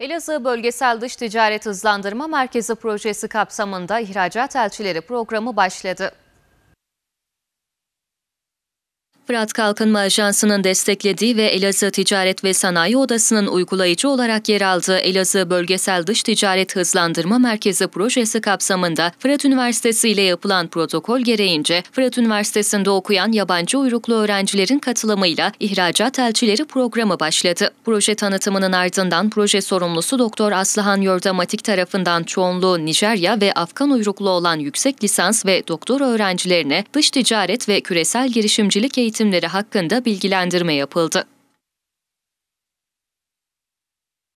Elazığ Bölgesel Dış Ticaret Hızlandırma Merkezi Projesi kapsamında ihracat elçileri programı başladı. Fırat Kalkınma Ajansı'nın desteklediği ve Elazığ Ticaret ve Sanayi Odası'nın uygulayıcı olarak yer aldığı Elazığ Bölgesel Dış Ticaret Hızlandırma Merkezi projesi kapsamında Fırat Üniversitesi ile yapılan protokol gereğince Fırat Üniversitesi'nde okuyan yabancı uyruklu öğrencilerin katılımıyla İhracat Elçileri programı başladı. Proje tanıtımının ardından proje sorumlusu Doktor Aslıhan Yordamatik tarafından çoğunluğu Nijerya ve Afgan uyruklu olan yüksek lisans ve doktor öğrencilerine dış ticaret ve küresel girişimcilik eğitimi eğitimleri hakkında bilgilendirme yapıldı.